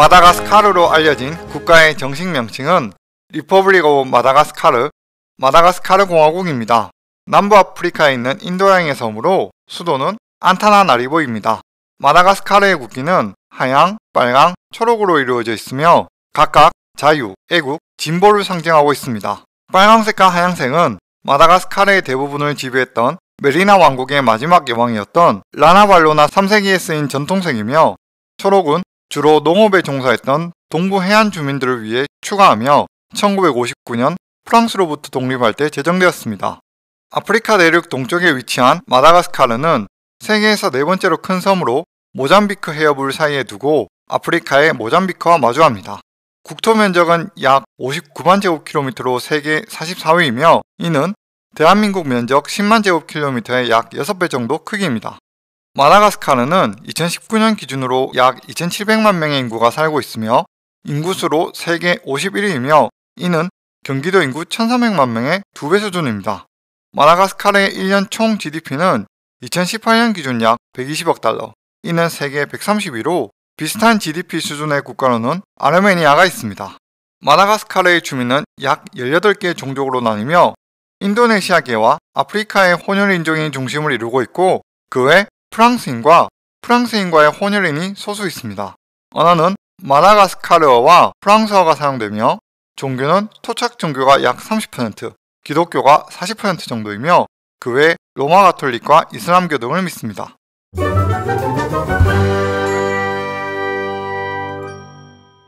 마다가스카르로 알려진 국가의 정식 명칭은 리퍼블릭 오브 마다가스카르, 마다가스카르 공화국입니다. 남부아프리카에 있는 인도양의 섬으로 수도는 안타나나리보입니다. 마다가스카르의 국기는 하양, 빨강, 초록으로 이루어져 있으며 각각 자유, 애국, 진보를 상징하고 있습니다. 빨강색과 하양색은 마다가스카르의 대부분을 지배했던 메리나 왕국의 마지막 여왕이었던 라나발로나 3세기에 쓰인 전통색이며 초록은 주로 농업에 종사했던 동부 해안 주민들을 위해 추가하며 1959년 프랑스로부터 독립할 때 제정되었습니다. 아프리카 대륙 동쪽에 위치한 마다가스카르는 세계에서 네 번째로 큰 섬으로 모잠비크 해협을 사이에 두고 아프리카의 모잠비크와 마주합니다. 국토 면적은 약 59만 제곱킬로미터로 세계 44위이며 이는 대한민국 면적 10만 제곱킬로미터의 약 6배 정도 크기입니다. 마다가스카르는 2019년 기준으로 약 2,700만 명의 인구가 살고 있으며 인구수로 세계 51위이며 이는 경기도 인구 1,300만 명의 2배 수준입니다. 마다가스카르의 1년 총 GDP는 2018년 기준 약 120억 달러, 이는 세계 130위로 비슷한 GDP 수준의 국가로는 아르메니아가 있습니다. 마다가스카르의 주민은 약 18개 의 종족으로 나뉘며 인도네시아계와 아프리카의 혼혈인종이 중심을 이루고 있고 그외 프랑스인과 프랑스인과의 혼혈인이 소수 있습니다. 언어는 마다가스카르어와 프랑스어가 사용되며 종교는 토착 종교가 약 30%, 기독교가 40% 정도이며 그 외 로마 가톨릭과 이슬람교 등을 믿습니다.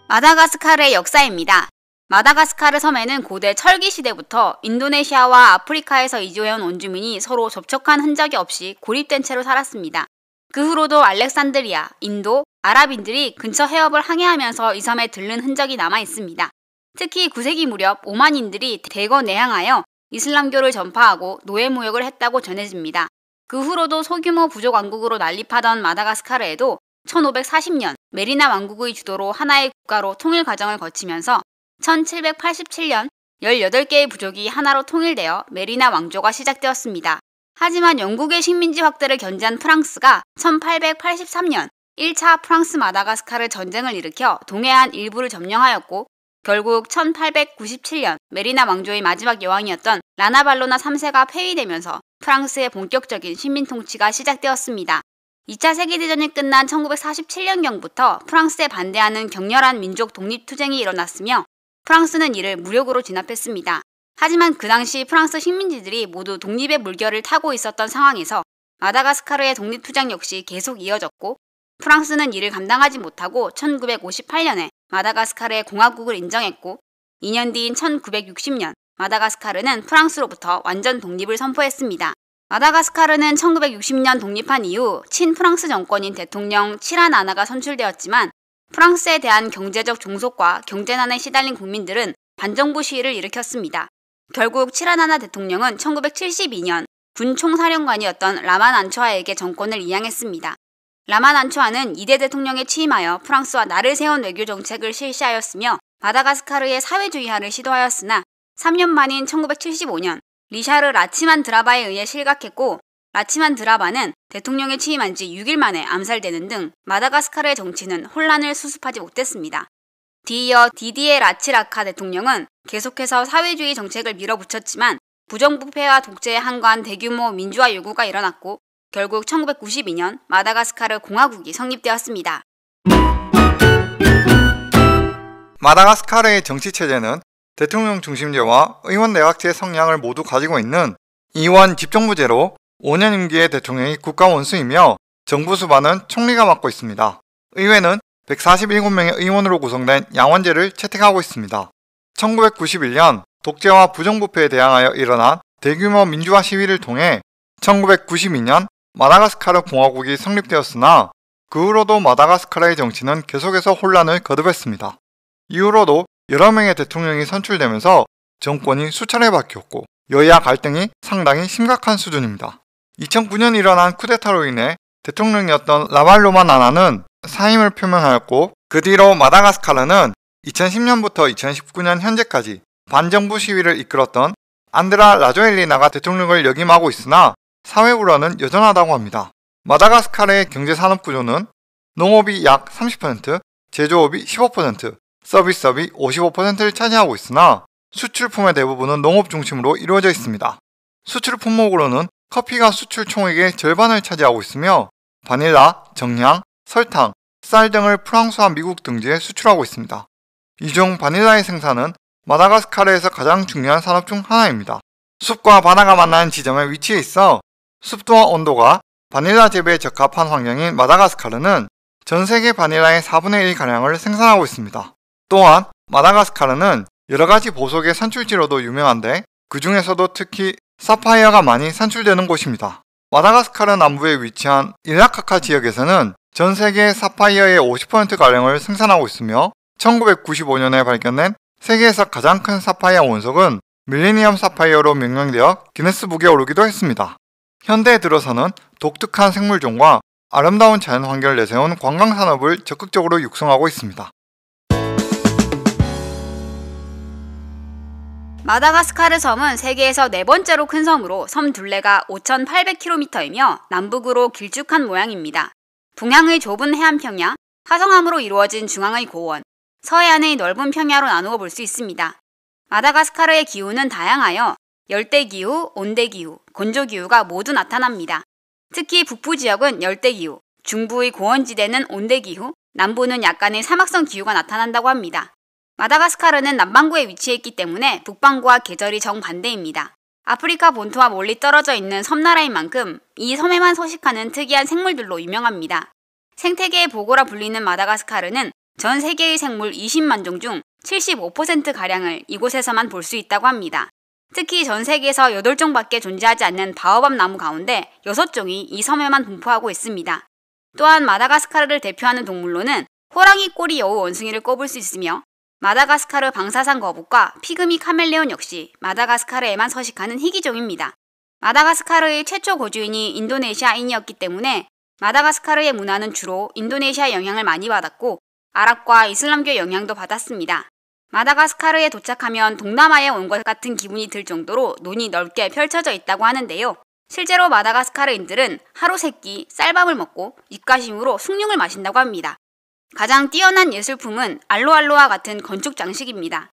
마다가스카르의 역사입니다. 마다가스카르 섬에는 고대 철기 시대부터 인도네시아와 아프리카에서 이주해온 원주민이 서로 접촉한 흔적이 없이 고립된 채로 살았습니다. 그 후로도 알렉산드리아, 인도, 아랍인들이 근처 해협을 항해하면서 이 섬에 들른 흔적이 남아 있습니다. 특히 9세기 무렵 오만인들이 대거 내항하여 이슬람교를 전파하고 노예 무역을 했다고 전해집니다. 그 후로도 소규모 부족 왕국으로 난립하던 마다가스카르에도 1540년 메리나 왕국의 주도로 하나의 국가로 통일 과정을 거치면서 1787년 18개의 부족이 하나로 통일되어 메리나 왕조가 시작되었습니다. 하지만 영국의 식민지 확대를 견제한 프랑스가 1883년 1차 프랑스 마다가스카르 전쟁을 일으켜 동해안 일부를 점령하였고 결국 1897년 메리나 왕조의 마지막 여왕이었던 라나발로나 3세가 폐위되면서 프랑스의 본격적인 식민 통치가 시작되었습니다. 2차 세계대전이 끝난 1947년경부터 프랑스에 반대하는 격렬한 민족 독립투쟁이 일어났으며 프랑스는 이를 무력으로 진압했습니다. 하지만 그 당시 프랑스 식민지들이 모두 독립의 물결을 타고 있었던 상황에서 마다가스카르의 독립투쟁 역시 계속 이어졌고 프랑스는 이를 감당하지 못하고 1958년에 마다가스카르의 공화국을 인정했고 2년 뒤인 1960년 마다가스카르는 프랑스로부터 완전 독립을 선포했습니다. 마다가스카르는 1960년 독립한 이후 친프랑스 정권인 대통령 칠한 아나가 선출되었지만 프랑스에 대한 경제적 종속과 경제난에 시달린 국민들은 반정부 시위를 일으켰습니다. 결국 칠하나나 대통령은 1972년 군 총사령관이었던 라만 안초아에게 정권을 이양했습니다. 라만 안초아는 이대 대통령에 취임하여 프랑스와 나를 세운 외교 정책을 실시하였으며 마다가스카르의 사회주의화를 시도하였으나 3년 만인 1975년 리샤르 라치만 드라바에 의해 실각했고 라침한 드라바는 대통령에 취임한 지 6일 만에 암살되는 등 마다가스카르의 정치는 혼란을 수습하지 못했습니다. 뒤이어 디디에 라치라카 대통령은 계속해서 사회주의 정책을 밀어붙였지만 부정부패와 독재에 한관 대규모 민주화 요구가 일어났고 결국 1992년 마다가스카르 공화국이 성립되었습니다. 마다가스카르의 정치체제는 대통령 중심제와 의원 내각제 성향을 모두 가지고 있는 이원 집정부제로 5년 임기의 대통령이 국가 원수이며 정부 수반은 총리가 맡고 있습니다. 의회는 147명의 의원으로 구성된 양원제를 채택하고 있습니다. 1991년 독재와 부정부패에 대항하여 일어난 대규모 민주화 시위를 통해 1992년 마다가스카르 공화국이 성립되었으나 그 후로도 마다가스카르의 정치는 계속해서 혼란을 거듭했습니다. 이후로도 여러 명의 대통령이 선출되면서 정권이 수차례 바뀌었고 여야 갈등이 상당히 심각한 수준입니다. 2009년 일어난 쿠데타로 인해 대통령이었던 라발로만 나나는 사임을 표명하였고 그 뒤로 마다가스카르는 2010년부터 2019년 현재까지 반정부 시위를 이끌었던 안드라 라조엘리나가 대통령을 역임하고 있으나 사회 불안은 여전하다고 합니다. 마다가스카르의 경제 산업 구조는 농업이 약 30%, 제조업이 15%, 서비스업이 55%를 차지하고 있으나 수출품의 대부분은 농업 중심으로 이루어져 있습니다. 수출 품목으로는 커피가 수출 총액의 절반을 차지하고 있으며 바닐라, 정량, 설탕, 쌀 등을 프랑스와 미국 등지에 수출하고 있습니다. 이 중 바닐라의 생산은 마다가스카르에서 가장 중요한 산업 중 하나입니다. 숲과 바다가 만나는 지점에 위치해 있어 숲도와 온도가 바닐라 재배에 적합한 환경인 마다가스카르는 전 세계 바닐라의 4분의 1가량을 생산하고 있습니다. 또한 마다가스카르는 여러 가지 보석의 산출지로도 유명한데 그 중에서도 특히 사파이어가 많이 산출되는 곳입니다. 마다가스카르 남부에 위치한 일라카카 지역에서는 전 세계 사파이어의 50%가량을 생산하고 있으며 1995년에 발견된 세계에서 가장 큰 사파이어 원석은 밀레니엄 사파이어로 명명되어 기네스북에 오르기도 했습니다. 현대에 들어서는 독특한 생물종과 아름다운 자연환경을 내세운 관광산업을 적극적으로 육성하고 있습니다. 마다가스카르 섬은 세계에서 네 번째로 큰 섬으로 섬 둘레가 5,800km이며 남북으로 길쭉한 모양입니다. 동양의 좁은 해안평야, 화성암으로 이루어진 중앙의 고원, 서해안의 넓은 평야로 나누어 볼 수 있습니다. 마다가스카르의 기후는 다양하여 열대기후, 온대기후, 건조기후가 모두 나타납니다. 특히 북부 지역은 열대기후, 중부의 고원지대는 온대기후, 남부는 약간의 사막성 기후가 나타난다고 합니다. 마다가스카르는 남반구에 위치해 있기 때문에 북반구와 계절이 정반대입니다. 아프리카 본토와 멀리 떨어져 있는 섬나라인 만큼 이 섬에만 서식하는 특이한 생물들로 유명합니다. 생태계의 보고라 불리는 마다가스카르는 전 세계의 생물 20만 종 중 75%가량을 이곳에서만 볼 수 있다고 합니다. 특히 전 세계에서 8종밖에 존재하지 않는 바오밥 나무 가운데 6종이 이 섬에만 분포하고 있습니다. 또한 마다가스카르를 대표하는 동물로는 호랑이 꼬리 여우 원숭이를 꼽을 수 있으며 마다가스카르 방사상 거북과 피그미 카멜레온 역시 마다가스카르에만 서식하는 희귀종입니다. 마다가스카르의 최초 고주인이 인도네시아인이었기 때문에 마다가스카르의 문화는 주로 인도네시아 영향을 많이 받았고 아랍과 이슬람교 영향도 받았습니다. 마다가스카르에 도착하면 동남아에 온 것 같은 기분이 들 정도로 눈이 넓게 펼쳐져 있다고 하는데요. 실제로 마다가스카르인들은 하루 세끼 쌀밥을 먹고 입가심으로 숭늉을 마신다고 합니다. 가장 뛰어난 예술품은 알로알로와 같은 건축 장식입니다.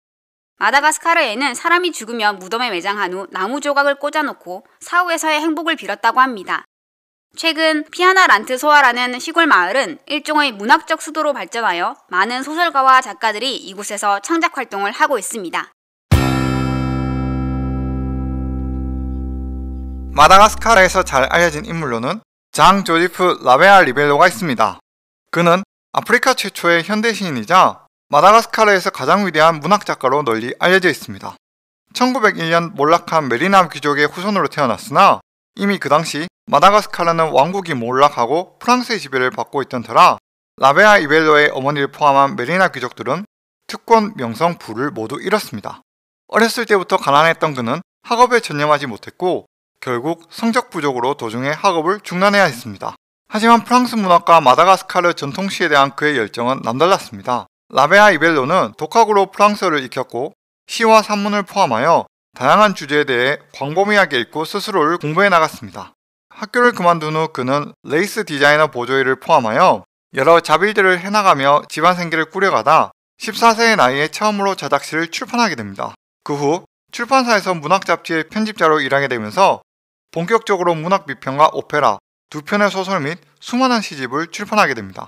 마다가스카르에는 사람이 죽으며 무덤에 매장한 후 나무 조각을 꽂아놓고 사후에서의 행복을 빌었다고 합니다. 최근 피아나란트 소아라는 시골 마을은 일종의 문학적 수도로 발전하여 많은 소설가와 작가들이 이곳에서 창작 활동을 하고 있습니다. 마다가스카르에서 잘 알려진 인물로는 장 조지프 라베아 리벨로가 있습니다. 그는 아프리카 최초의 현대 시인이자 마다가스카르에서 가장 위대한 문학작가로 널리 알려져 있습니다. 1901년 몰락한 메리나 귀족의 후손으로 태어났으나 이미 그 당시 마다가스카르는 왕국이 몰락하고 프랑스의 지배를 받고 있던 터라 라베아 이벨로의 어머니를 포함한 메리나 귀족들은 특권, 명성, 부를 모두 잃었습니다. 어렸을 때부터 가난했던 그는 학업에 전념하지 못했고 결국 성적 부족으로 도중에 학업을 중단해야 했습니다. 하지만 프랑스 문학과 마다가스카르 전통시에 대한 그의 열정은 남달랐습니다. 라베아 이벨로는 독학으로 프랑스어를 익혔고 시와 산문을 포함하여 다양한 주제에 대해 광범위하게 읽고 스스로를 공부해 나갔습니다. 학교를 그만둔 후 그는 레이스 디자이너 보조일을 포함하여 여러 잡일들을 해나가며 집안 생계를 꾸려가다 14세의 나이에 처음으로 자작시를 출판하게 됩니다. 그 후 출판사에서 문학 잡지의 편집자로 일하게 되면서 본격적으로 문학 비평과 오페라, 두 편의 소설 및 수많은 시집을 출판하게 됩니다.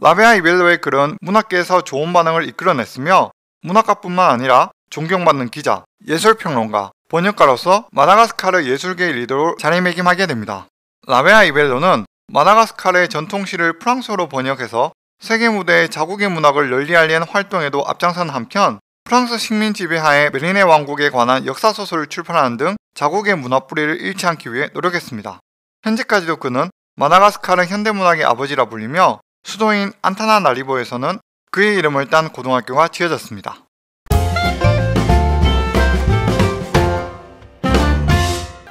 라베아 이벨로의 글은 문학계에서 좋은 반응을 이끌어냈으며 문학가뿐만 아니라 존경받는 기자, 예술평론가, 번역가로서 마다가스카르 예술계의 리더로 자리매김하게 됩니다. 라베아 이벨로는 마다가스카르의 전통시를 프랑스어로 번역해서 세계 무대에 자국의 문학을 널리 알리는 활동에도 앞장선 한편 프랑스 식민 지배하에 메리네 왕국에 관한 역사 소설을 출판하는 등 자국의 문화 뿌리를 잃지 않기 위해 노력했습니다. 현재까지도 그는 마나가스카르 현대문학의 아버지라 불리며 수도인 안타나나리보에서는 그의 이름을 딴 고등학교가 지어졌습니다.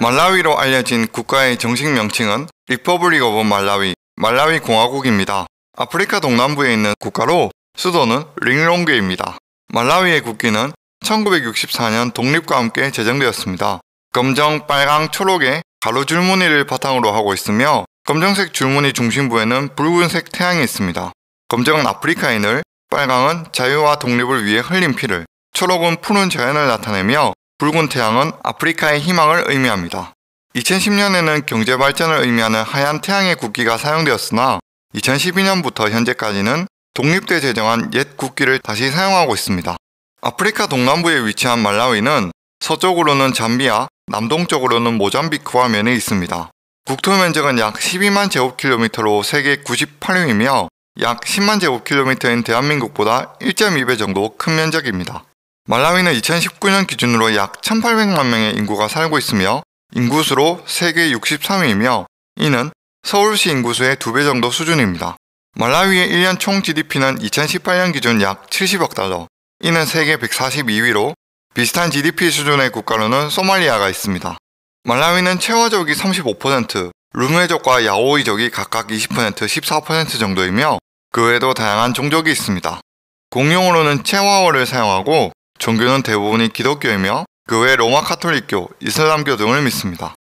말라위로 알려진 국가의 정식 명칭은 리퍼블릭 오브 말라위, 말라위 공화국입니다. 아프리카 동남부에 있는 국가로 수도는 링롱게입니다. 말라위의 국기는 1964년 독립과 함께 제정되었습니다. 검정, 빨강, 초록의 가로 줄무늬를 바탕으로 하고 있으며 검정색 줄무늬 중심부에는 붉은색 태양이 있습니다. 검정은 아프리카인을, 빨강은 자유와 독립을 위해 흘린 피를, 초록은 푸른 자연을 나타내며 붉은 태양은 아프리카의 희망을 의미합니다. 2010년에는 경제 발전을 의미하는 하얀 태양의 국기가 사용되었으나 2012년부터 현재까지는 독립돼 제정한 옛 국기를 다시 사용하고 있습니다. 아프리카 동남부에 위치한 말라위는 서쪽으로는 잠비아, 남동쪽으로는 모잠비크 와면에 있습니다. 국토 면적은 약 12만 제곱킬로미터로 세계 98위이며 약 10만 제곱킬로미터인 대한민국보다 1.2배 정도 큰 면적입니다. 말라위는 2019년 기준으로 약 1800만 명의 인구가 살고 있으며 인구수로 세계 63위이며 이는 서울시 인구수의 2배 정도 수준입니다. 말라위의 1년 총 GDP는 2018년 기준 약 70억 달러, 이는 세계 142위로 비슷한 GDP 수준의 국가로는 소말리아가 있습니다. 말라위는 체화족이 35%, 루메족과 야오이족이 각각 20%, 14% 정도이며 그 외에도 다양한 종족이 있습니다. 공용어로는 체화어를 사용하고 종교는 대부분이 기독교이며 그 외 로마 카톨릭교, 이슬람교 등을 믿습니다.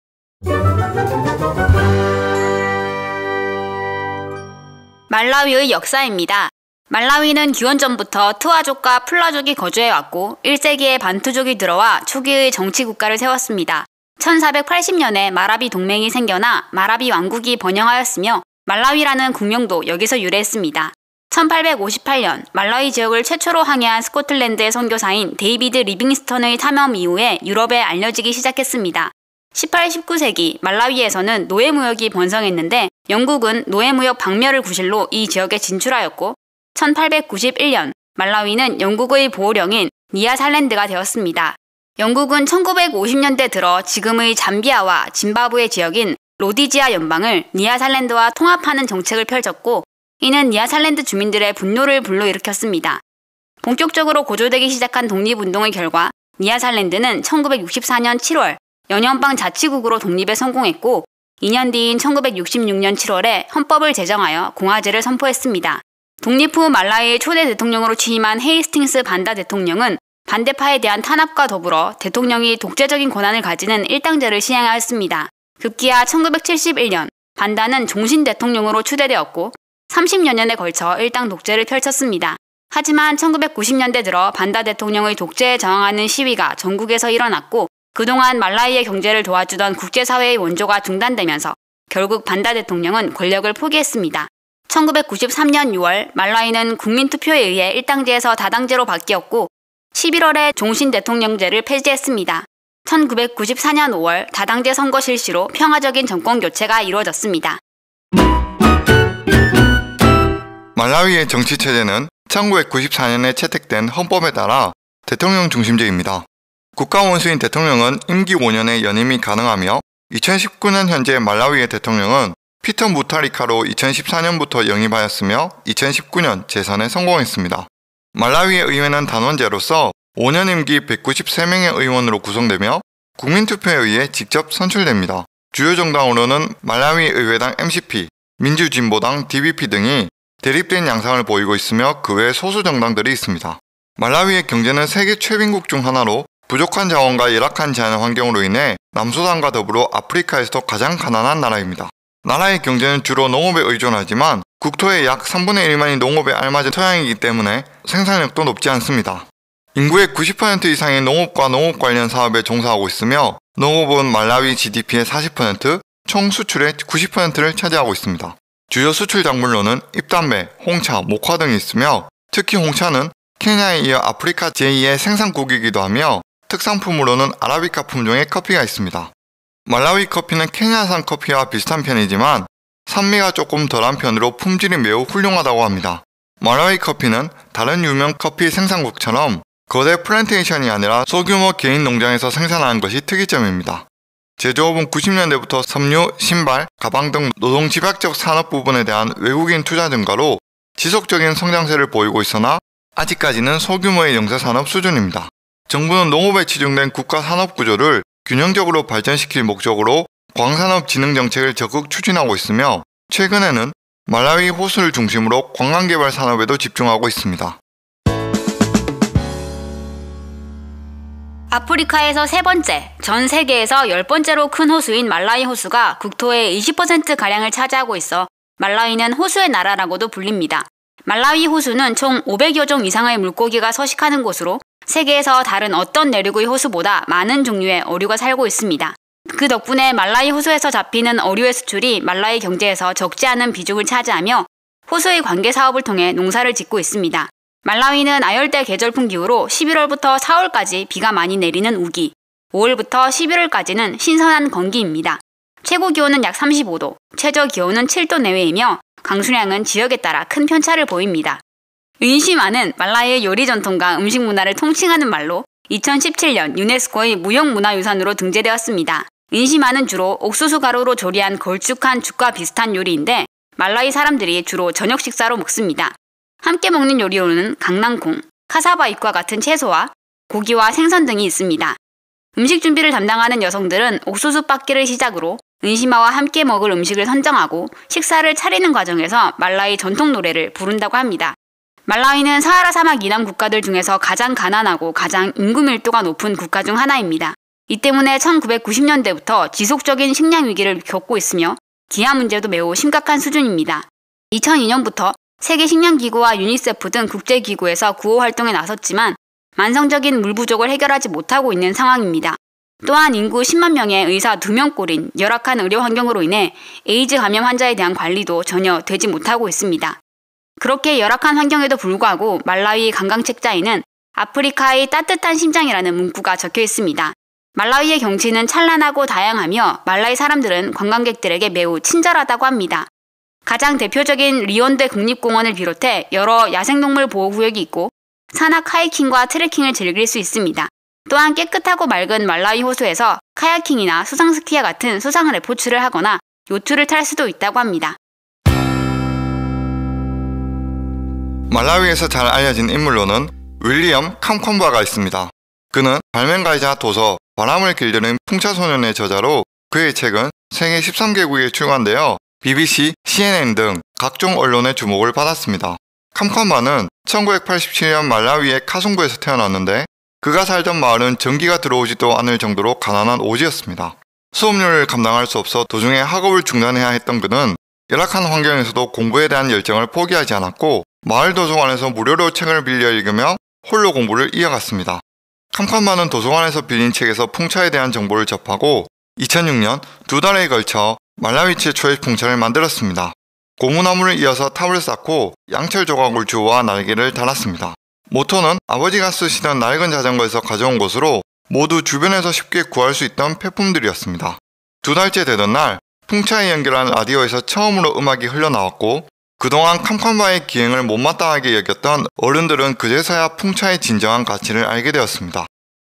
말라위의 역사입니다. 말라위는 기원전부터 트와족과 플라족이 거주해왔고 1세기에 반투족이 들어와 초기의 정치 국가를 세웠습니다. 1480년에 마라비 동맹이 생겨나 마라비 왕국이 번영하였으며 말라위라는 국명도 여기서 유래했습니다. 1858년 말라위 지역을 최초로 항해한 스코틀랜드의 선교사인 데이비드 리빙스턴의 탐험 이후에 유럽에 알려지기 시작했습니다. 18, 19세기 말라위에서는 노예무역이 번성했는데 영국은 노예무역 박멸을 구실로 이 지역에 진출하였고 1891년 말라위는 영국의 보호령인 니아살랜드가 되었습니다. 영국은 1950년대 들어 지금의 잠비아와 짐바브의 지역인 로디지아 연방을 니아살랜드와 통합하는 정책을 펼쳤고 이는 니아살랜드 주민들의 분노를 불러일으켰습니다. 본격적으로 고조되기 시작한 독립운동의 결과 니아살랜드는 1964년 7월 연연방 자치국으로 독립에 성공했고 2년 뒤인 1966년 7월에 헌법을 제정하여 공화제를 선포했습니다. 독립 후 말라이의 초대 대통령으로 취임한 헤이스팅스 반다 대통령은 반대파에 대한 탄압과 더불어 대통령이 독재적인 권한을 가지는 일당제를 시행하였습니다. 급기야 1971년 반다는 종신 대통령으로 추대되었고 30여년에 걸쳐 일당 독재를 펼쳤습니다. 하지만 1990년대 들어 반다 대통령의 독재에 저항하는 시위가 전국에서 일어났고 그동안 말라이의 경제를 도와주던 국제사회의 원조가 중단되면서 결국 반다 대통령은 권력을 포기했습니다. 1993년 6월 말라이는 국민투표에 의해 일당제에서 다당제로 바뀌었고 11월에 종신 대통령제를 폐지했습니다. 1994년 5월 다당제 선거 실시로 평화적인 정권 교체가 이루어졌습니다. 말라위의 정치 체제는 1994년에 채택된 헌법에 따라 대통령 중심제입니다. 국가 원수인 대통령은 임기 5년의 연임이 가능하며 2019년 현재 말라위의 대통령은 피터 무타리카로 2014년부터 영입하였으며 2019년 재선에 성공했습니다. 말라위의 의회는 단원제로서 5년 임기 193명의 의원으로 구성되며 국민투표에 의해 직접 선출됩니다. 주요 정당으로는 말라위 의회당 MCP, 민주진보당 DVP 등이 대립된 양상을 보이고 있으며 그 외 소수 정당들이 있습니다. 말라위의 경제는 세계 최빈국 중 하나로 부족한 자원과 열악한 자연 환경으로 인해 남수단과 더불어 아프리카에서도 가장 가난한 나라입니다. 나라의 경제는 주로 농업에 의존하지만 국토의 약 3분의 1만이 농업에 알맞은 토양이기 때문에 생산력도 높지 않습니다. 인구의 90% 이상이 농업과 농업 관련 사업에 종사하고 있으며 농업은 말라위 GDP의 40%, 총 수출의 90%를 차지하고 있습니다. 주요 수출 작물로는 입담배 홍차, 목화 등이 있으며 특히 홍차는 케냐에 이어 아프리카 제2의 생산국이기도 하며 특산품으로는 아라비카 품종의 커피가 있습니다. 말라위 커피는 케냐산 커피와 비슷한 편이지만 산미가 조금 덜한 편으로 품질이 매우 훌륭하다고 합니다. 말라위 커피는 다른 유명 커피 생산국처럼 거대 플랜테이션이 아니라 소규모 개인 농장에서 생산하는 것이 특이점입니다. 제조업은 90년대부터 섬유, 신발, 가방 등 노동 집약적 산업 부분에 대한 외국인 투자 증가로 지속적인 성장세를 보이고 있으나 아직까지는 소규모의 영세 산업 수준입니다. 정부는 농업에 치중된 국가 산업 구조를 균형적으로 발전시킬 목적으로 광산업 진흥 정책을 적극 추진하고 있으며 최근에는 말라위 호수를 중심으로 관광개발 산업에도 집중하고 있습니다. 아프리카에서 세 번째, 전 세계에서 열 번째로 큰 호수인 말라위 호수가 국토의 20%가량을 차지하고 있어 말라위는 호수의 나라라고도 불립니다. 말라위 호수는 총 500여 종 이상의 물고기가 서식하는 곳으로 세계에서 다른 어떤 내륙의 호수보다 많은 종류의 어류가 살고 있습니다. 그 덕분에 말라이 호수에서 잡히는 어류의 수출이 말라이 경제에서 적지 않은 비중을 차지하며 호수의 관계 사업을 통해 농사를 짓고 있습니다. 말라위는 아열대 계절풍 기후로 11월부터 4월까지 비가 많이 내리는 우기, 5월부터 11월까지는 신선한 건기입니다. 최고 기온은 약 35도, 최저 기온은 7도 내외이며 강수량은 지역에 따라 큰 편차를 보입니다. 은시마는 말라이의 요리 전통과 음식 문화를 통칭하는 말로 2017년 유네스코의 무형문화유산으로 등재되었습니다. 은시마는 주로 옥수수 가루로 조리한 걸쭉한 죽과 비슷한 요리인데 말라이 사람들이 주로 저녁 식사로 먹습니다. 함께 먹는 요리로는 강낭콩, 카사바잎과 같은 채소와 고기와 생선 등이 있습니다. 음식 준비를 담당하는 여성들은 옥수수 빻기를 시작으로 은시마와 함께 먹을 음식을 선정하고 식사를 차리는 과정에서 말라이 전통 노래를 부른다고 합니다. 말라위는 사하라 사막 이남 국가들 중에서 가장 가난하고 가장 인구 밀도가 높은 국가 중 하나입니다. 이 때문에 1990년대부터 지속적인 식량 위기를 겪고 있으며 기아 문제도 매우 심각한 수준입니다. 2002년부터 세계식량기구와 유니세프 등 국제기구에서 구호 활동에 나섰지만 만성적인 물 부족을 해결하지 못하고 있는 상황입니다. 또한 인구 10만 명의 의사 2명꼴인 열악한 의료 환경으로 인해 에이즈 감염 환자에 대한 관리도 전혀 되지 못하고 있습니다. 그렇게 열악한 환경에도 불구하고 말라위 관광책자에는 아프리카의 따뜻한 심장이라는 문구가 적혀 있습니다. 말라위의 경치는 찬란하고 다양하며 말라위 사람들은 관광객들에게 매우 친절하다고 합니다. 가장 대표적인 리온대 국립공원을 비롯해 여러 야생동물 보호구역이 있고 산악 하이킹과 트레킹을 즐길 수 있습니다. 또한 깨끗하고 맑은 말라위 호수에서 카야킹이나 수상스키와 같은 수상을 레포츠를 하거나 요트를 탈 수도 있다고 합니다. 말라위에서 잘 알려진 인물로는 윌리엄 캄콤바가 있습니다. 그는 발명가이자 도서 바람을 길드는 풍차소년의 저자로 그의 책은 생애 13개국에 출간되어 BBC, CNN 등 각종 언론의 주목을 받았습니다. 캄캄바는 1987년 말라위의 카송부에서 태어났는데 그가 살던 마을은 전기가 들어오지도 않을 정도로 가난한 오지였습니다. 수업료를 감당할 수 없어 도중에 학업을 중단해야 했던 그는 열악한 환경에서도 공부에 대한 열정을 포기하지 않았고 마을 도서관에서 무료로 책을 빌려 읽으며 홀로 공부를 이어갔습니다. 캄캄하는 도서관에서 빌린 책에서 풍차에 대한 정보를 접하고 2006년 두 달에 걸쳐 말라위치 초의 풍차를 만들었습니다. 고무나무를 이어서 탑을 쌓고 양철 조각을 주와 날개를 달았습니다. 모토는 아버지가 쓰시던 낡은 자전거에서 가져온 것으로 모두 주변에서 쉽게 구할 수 있던 폐품들이었습니다. 두 달째 되던 날 풍차에 연결한 라디오에서 처음으로 음악이 흘러나왔고 그동안 캄캄바의 기행을 못마땅하게 여겼던 어른들은 그제서야 풍차의 진정한 가치를 알게 되었습니다.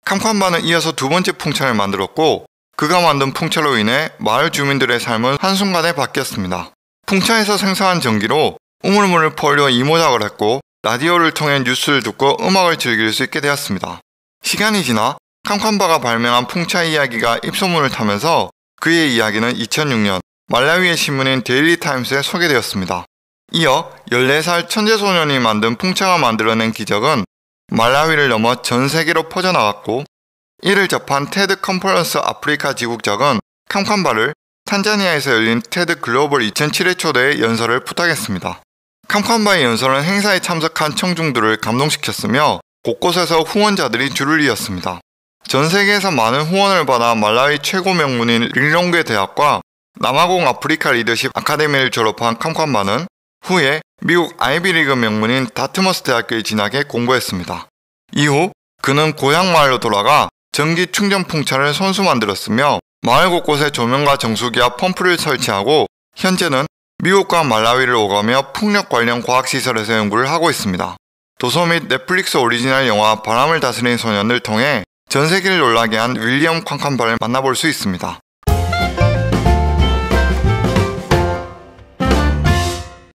캄캄바는 이어서 두 번째 풍차를 만들었고 그가 만든 풍차로 인해 마을 주민들의 삶은 한순간에 바뀌었습니다. 풍차에서 생산한 전기로 우물물을 펄려 이모작을 했고 라디오를 통해 뉴스를 듣고 음악을 즐길 수 있게 되었습니다. 시간이 지나 캄캄바가 발명한 풍차 이야기가 입소문을 타면서 그의 이야기는 2006년 말라위의 신문인 데일리 타임스에 소개되었습니다. 이어 14살 천재 소년이 만든 풍차가 만들어낸 기적은 말라위를 넘어 전 세계로 퍼져나갔고 이를 접한 테드 컨퍼런스 아프리카 지국장은 캄캄바를 탄자니아에서 열린 테드 글로벌 2007회 초대의 연설을 부탁했습니다. 캄캄바의 연설은 행사에 참석한 청중들을 감동시켰으며 곳곳에서 후원자들이 줄을 이었습니다. 전 세계에서 많은 후원을 받아 말라위 최고 명문인 릴롱게 대학과 남아공 아프리카 리더십 아카데미를 졸업한 캄캄바는 후에 미국 아이비리그 명문인 다트머스 대학교에 진학해 공부했습니다. 이후 그는 고향 마을로 돌아가 전기 충전 풍차를 손수 만들었으며 마을 곳곳에 조명과 정수기와 펌프를 설치하고 현재는 미국과 말라위를 오가며 풍력 관련 과학시설에서 연구를 하고 있습니다. 도서 및 넷플릭스 오리지널 영화 바람을 다스린 소년을 통해 전 세계를 놀라게 한 윌리엄 쾅캄바를 만나볼 수 있습니다.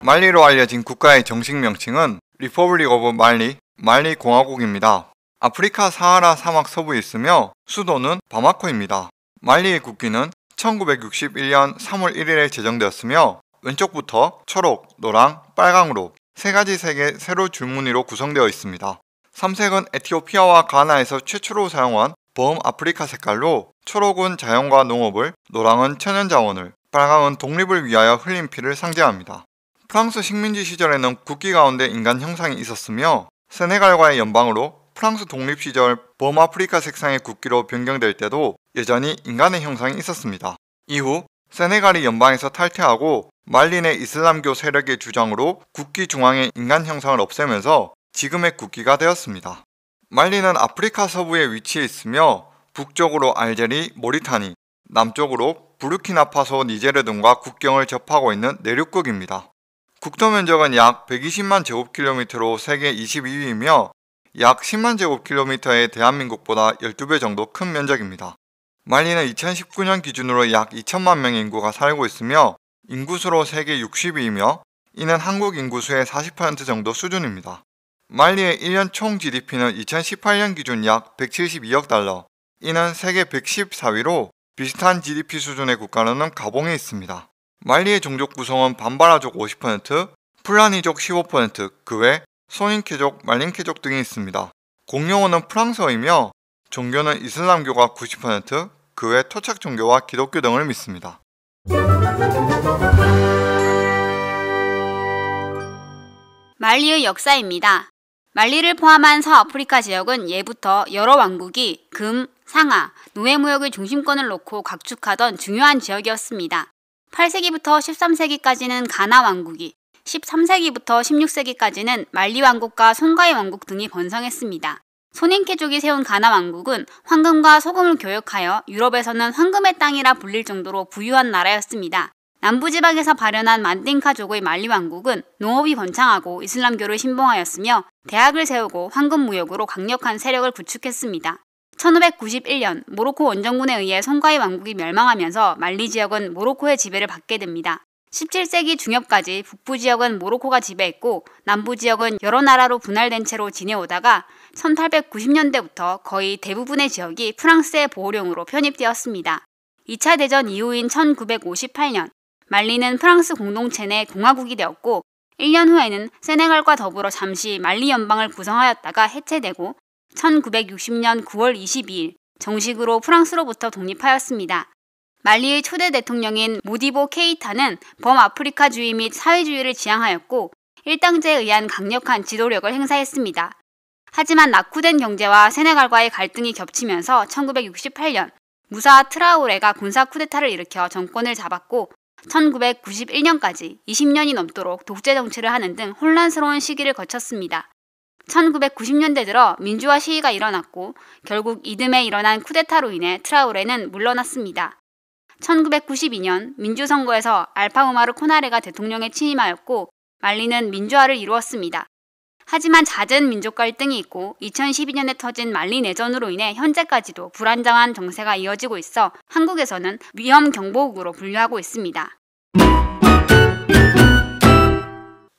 말리로 알려진 국가의 정식 명칭은 리퍼블릭 오브 말리, 말리 공화국입니다. 아프리카 사하라 사막 서부에 있으며 수도는 바마코입니다. 말리의 국기는 1961년 3월 1일에 제정되었으며 왼쪽부터 초록, 노랑, 빨강으로 세 가지 색의 세로 줄무늬로 구성되어 있습니다. 삼색은 에티오피아와 가나에서 최초로 사용한 범 아프리카 색깔로 초록은 자연과 농업을, 노랑은 천연자원을, 빨강은 독립을 위하여 흘린 피를 상징합니다. 프랑스 식민지 시절에는 국기 가운데 인간 형상이 있었으며 세네갈과의 연방으로 프랑스 독립 시절 범아프리카 색상의 국기로 변경될 때도 여전히 인간의 형상이 있었습니다. 이후 세네갈이 연방에서 탈퇴하고 말린의 이슬람교 세력의 주장으로 국기 중앙의 인간 형상을 없애면서 지금의 국기가 되었습니다. 말리는 아프리카 서부에 위치해 있으며 북쪽으로 알제리, 모리타니, 남쪽으로 부르키나파소, 니제르 등과 국경을 접하고 있는 내륙국입니다. 국토 면적은 약 120만 제곱킬로미터로 세계 22위이며 약 10만 제곱킬로미터의 대한민국보다 12배 정도 큰 면적입니다. 말리는 2019년 기준으로 약 2천만 명의 인구가 살고 있으며 인구수로 세계 60위이며 이는 한국 인구수의 40% 정도 수준입니다. 말리의 1년 총 GDP는 2018년 기준 약 172억 달러, 이는 세계 114위로 비슷한 GDP 수준의 국가로는 가봉에 있습니다. 말리의 종족 구성은 반바라족 50%, 플라니족 15%, 그 외 소닌케족, 말린케족 등이 있습니다. 공용어는 프랑스어이며 종교는 이슬람교가 90%, 그 외 토착 종교와 기독교 등을 믿습니다. 말리의 역사입니다. 말리를 포함한 서아프리카 지역은 예부터 여러 왕국이 금, 상하, 노예무역의 중심권을 놓고 각축하던 중요한 지역이었습니다. 8세기부터 13세기까지는 가나 왕국이, 13세기부터 16세기까지는 말리 왕국과 송가이 왕국 등이 번성했습니다. 손인케족이 세운 가나 왕국은 황금과 소금을 교역하여 유럽에서는 황금의 땅이라 불릴 정도로 부유한 나라였습니다. 남부지방에서 발현한 만딩카족의 말리 왕국은 농업이 번창하고 이슬람교를 신봉하였으며 대학을 세우고 황금 무역으로 강력한 세력을 구축했습니다. 1591년 모로코 원정군에 의해 성가의 왕국이 멸망하면서 말리 지역은 모로코의 지배를 받게 됩니다. 17세기 중엽까지 북부 지역은 모로코가 지배했고 남부 지역은 여러 나라로 분할된 채로 지내오다가 1890년대부터 거의 대부분의 지역이 프랑스의 보호령으로 편입되었습니다. 2차 대전 이후인 1958년 말리는 프랑스 공동체 내 공화국이 되었고 1년 후에는 세네갈과 더불어 잠시 말리 연방을 구성하였다가 해체되고 1960년 9월 22일 정식으로 프랑스로부터 독립하였습니다. 말리의 초대 대통령인 모디보 케이타는 범아프리카 주의 및 사회주의를 지향하였고 일당제에 의한 강력한 지도력을 행사했습니다. 하지만 낙후된 경제와 세네갈과의 갈등이 겹치면서 1968년 무사 트라우레가 군사 쿠데타를 일으켜 정권을 잡았고 1991년까지 20년이 넘도록 독재 정치를 하는 등 혼란스러운 시기를 거쳤습니다. 1990년대 들어 민주화 시위가 일어났고 결국 이듬해 일어난 쿠데타로 인해 트라우레는 물러났습니다. 1992년 민주선거에서 알파 우마르 코나레가 대통령에 취임하였고 말리는 민주화를 이루었습니다. 하지만 잦은 민족 갈등이 있고 2012년에 터진 말리 내전으로 인해 현재까지도 불안정한 정세가 이어지고 있어 한국에서는 위험 경보국으로 분류하고 있습니다.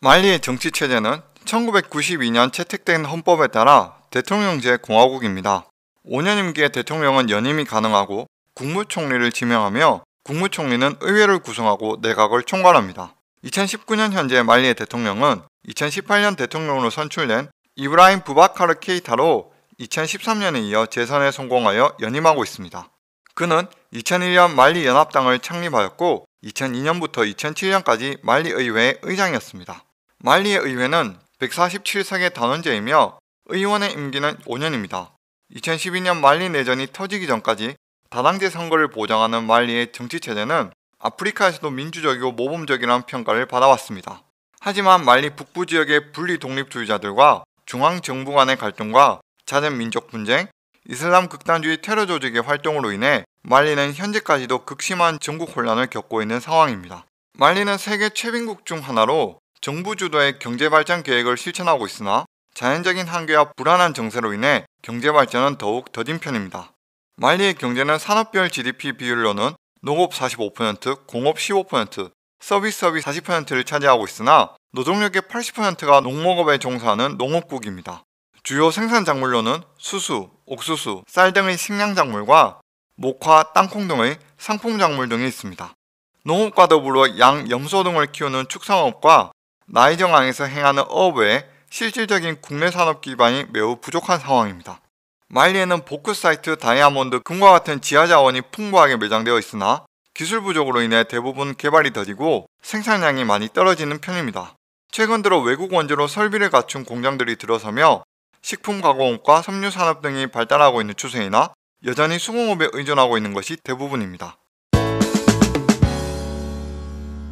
말리의 정치 체제는 1992년 채택된 헌법에 따라 대통령제 공화국입니다. 5년 임기의 대통령은 연임이 가능하고 국무총리를 지명하며 국무총리는 의회를 구성하고 내각을 총괄합니다. 2019년 현재 말리의 대통령은 2018년 대통령으로 선출된 이브라임 부바카르 케이타로 2013년에 이어 재선에 성공하여 연임하고 있습니다. 그는 2001년 말리 연합당을 창립하였고 2002년부터 2007년까지 말리 의회의 의장이었습니다. 말리의 의회는 147석의 단원제이며 의원의 임기는 5년입니다. 2012년 말리 내전이 터지기 전까지 다당제 선거를 보장하는 말리의 정치체제는 아프리카에서도 민주적이고 모범적이라는 평가를 받아왔습니다. 하지만 말리 북부 지역의 분리 독립주의자들과 중앙 정부 간의 갈등과 잦은 민족 분쟁, 이슬람 극단주의 테러 조직의 활동으로 인해 말리는 현재까지도 극심한 정국 혼란을 겪고 있는 상황입니다. 말리는 세계 최빈국 중 하나로 정부 주도의 경제 발전 계획을 실천하고 있으나 자연적인 한계와 불안한 정세로 인해 경제 발전은 더욱 더딘 편입니다. 말리의 경제는 산업별 GDP 비율로는 농업 45%, 공업 15%, 서비스업이 40%를 차지하고 있으나 노동력의 80%가 농목업에 종사하는 농업국입니다. 주요 생산 작물로는 수수, 옥수수, 쌀 등의 식량 작물과 목화, 땅콩 등의 상품 작물 등이 있습니다. 농업과 더불어 양, 염소 등을 키우는 축산업과 나이정 항에서 행하는 업의 실질적인 국내 산업 기반이 매우 부족한 상황입니다. 마일리에는 보크 사이트, 다이아몬드, 금과 같은 지하 자원이 풍부하게 매장되어 있으나 기술 부족으로 인해 대부분 개발이 더디고 생산량이 많이 떨어지는 편입니다. 최근 들어 외국 원재로 설비를 갖춘 공장들이 들어서며 식품 가공업과 섬유 산업 등이 발달하고 있는 추세이나 여전히 수공업에 의존하고 있는 것이 대부분입니다.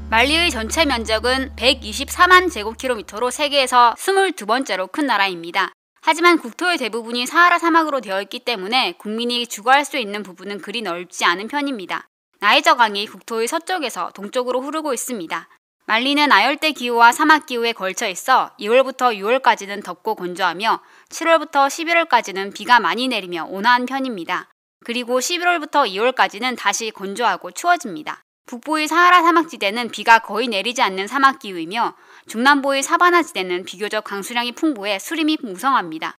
말리의 전체 면적은 124만 제곱킬로미터로 세계에서 22번째로 큰 나라입니다. 하지만 국토의 대부분이 사하라 사막으로 되어 있기 때문에 국민이 주거할 수 있는 부분은 그리 넓지 않은 편입니다. 나이저 강이 국토의 서쪽에서 동쪽으로 흐르고 있습니다. 말리는 아열대 기후와 사막 기후에 걸쳐 있어 2월부터 6월까지는 덥고 건조하며 7월부터 11월까지는 비가 많이 내리며 온화한 편입니다. 그리고 11월부터 2월까지는 다시 건조하고 추워집니다. 북부의 사하라 사막지대는 비가 거의 내리지 않는 사막기후이며 중남부의 사바나 지대는 비교적 강수량이 풍부해 수림이 무성합니다.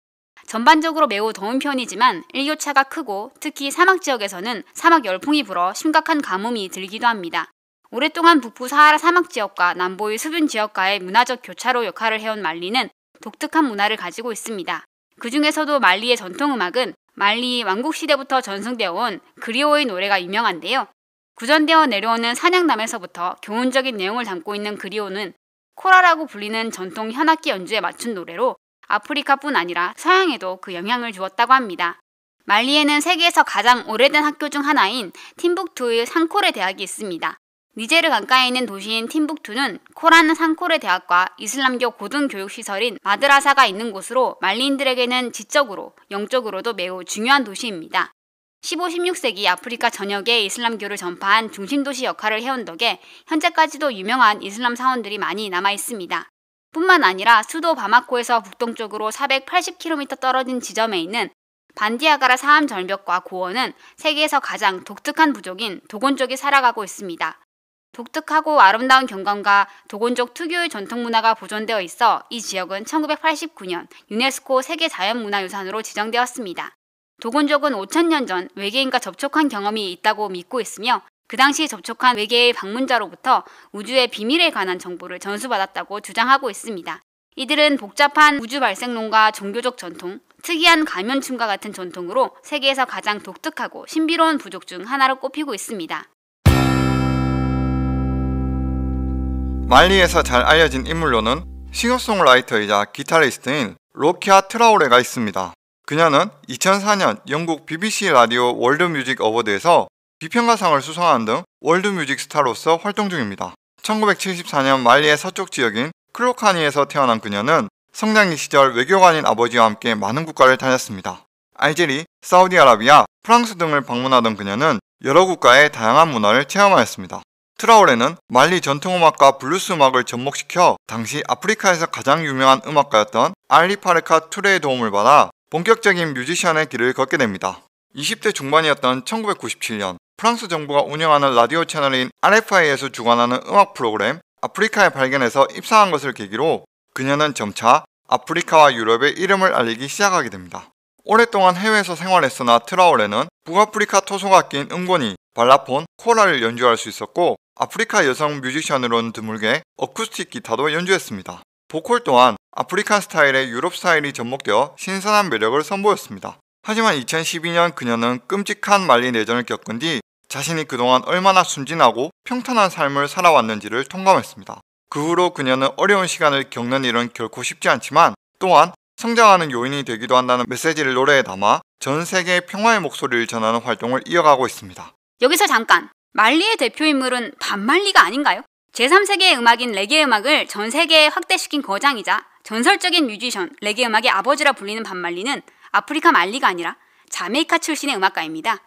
전반적으로 매우 더운 편이지만 일교차가 크고 특히 사막 지역에서는 사막 열풍이 불어 심각한 가뭄이 들기도 합니다. 오랫동안 북부 사하라 사막 지역과 남부의 수분 지역과의 문화적 교차로 역할을 해온 말리는 독특한 문화를 가지고 있습니다. 그 중에서도 말리의 전통 음악은 말리 왕국 시대부터 전승되어 온 그리오의 노래가 유명한데요. 구전되어 내려오는 사냥남에서부터 교훈적인 내용을 담고 있는 그리오는 코라라고 불리는 전통 현악기 연주에 맞춘 노래로 아프리카뿐 아니라 서양에도 그 영향을 주었다고 합니다. 말리에는 세계에서 가장 오래된 학교 중 하나인 팀북투의 상코레 대학이 있습니다. 니제르 강가에 있는 도시인 팀북투는 코란 상코레 대학과 이슬람교 고등교육시설인 마드라사가 있는 곳으로 말리인들에게는 지적으로, 영적으로도 매우 중요한 도시입니다. 15, 16세기 아프리카 전역에 이슬람교를 전파한 중심도시 역할을 해온 덕에 현재까지도 유명한 이슬람 사원들이 많이 남아 있습니다. 뿐만 아니라 수도 바마코에서 북동쪽으로 480km 떨어진 지점에 있는 반디아가라 사암 절벽과 고원은 세계에서 가장 독특한 부족인 도곤족이 살아가고 있습니다. 독특하고 아름다운 경관과 도곤족 특유의 전통 문화가 보존되어 있어 이 지역은 1989년 유네스코 세계자연문화유산으로 지정되었습니다. 도군족은 5천년 전 외계인과 접촉한 경험이 있다고 믿고 있으며 그 당시 접촉한 외계의 방문자로부터 우주의 비밀에 관한 정보를 전수받았다고 주장하고 있습니다. 이들은 복잡한 우주 발생론과 종교적 전통, 특이한 가면춤과 같은 전통으로 세계에서 가장 독특하고 신비로운 부족 중 하나로 꼽히고 있습니다. 말리에서 잘 알려진 인물로는 싱어송라이터이자 기타리스트인 로키아 트라우레가 있습니다. 그녀는 2004년 영국 BBC 라디오 월드뮤직 어워드에서 비평가상을 수상한 등 월드뮤직 스타로서 활동 중입니다. 1974년 말리의 서쪽 지역인 크로카니에서 태어난 그녀는 성장기 시절 외교관인 아버지와 함께 많은 국가를 다녔습니다. 알제리, 사우디아라비아, 프랑스 등을 방문하던 그녀는 여러 국가의 다양한 문화를 체험하였습니다. 트라우레는 말리 전통음악과 블루스 음악을 접목시켜 당시 아프리카에서 가장 유명한 음악가였던 알리파르카 투레의 도움을 받아 본격적인 뮤지션의 길을 걷게 됩니다. 20대 중반이었던 1997년 프랑스 정부가 운영하는 라디오 채널인 RFI에서 주관하는 음악 프로그램 아프리카의 발견에서 입사한 것을 계기로 그녀는 점차 아프리카와 유럽의 이름을 알리기 시작하게 됩니다. 오랫동안 해외에서 생활했으나 트라우레는 북아프리카 토속악기인응곤이 발라폰, 코랄을 연주할 수 있었고 아프리카 여성 뮤지션으로는 드물게 어쿠스틱 기타도 연주했습니다. 보컬 또한 아프리카 스타일의 유럽 스타일이 접목되어 신선한 매력을 선보였습니다. 하지만 2012년 그녀는 끔찍한 말리 내전을 겪은 뒤 자신이 그동안 얼마나 순진하고 평탄한 삶을 살아왔는지를 통감했습니다. 그 후로 그녀는 어려운 시간을 겪는 일은 결코 쉽지 않지만 또한 성장하는 요인이 되기도 한다는 메시지를 노래에 담아 전 세계의 평화의 목소리를 전하는 활동을 이어가고 있습니다. 여기서 잠깐 말리의 대표 인물은 반말리가 아닌가요? 제3세계의 음악인 레게 음악을 전 세계에 확대시킨 거장이자 전설적인 뮤지션, 레게 음악의 아버지라 불리는 반말리는 아프리카 말리가 아니라 자메이카 출신의 음악가입니다.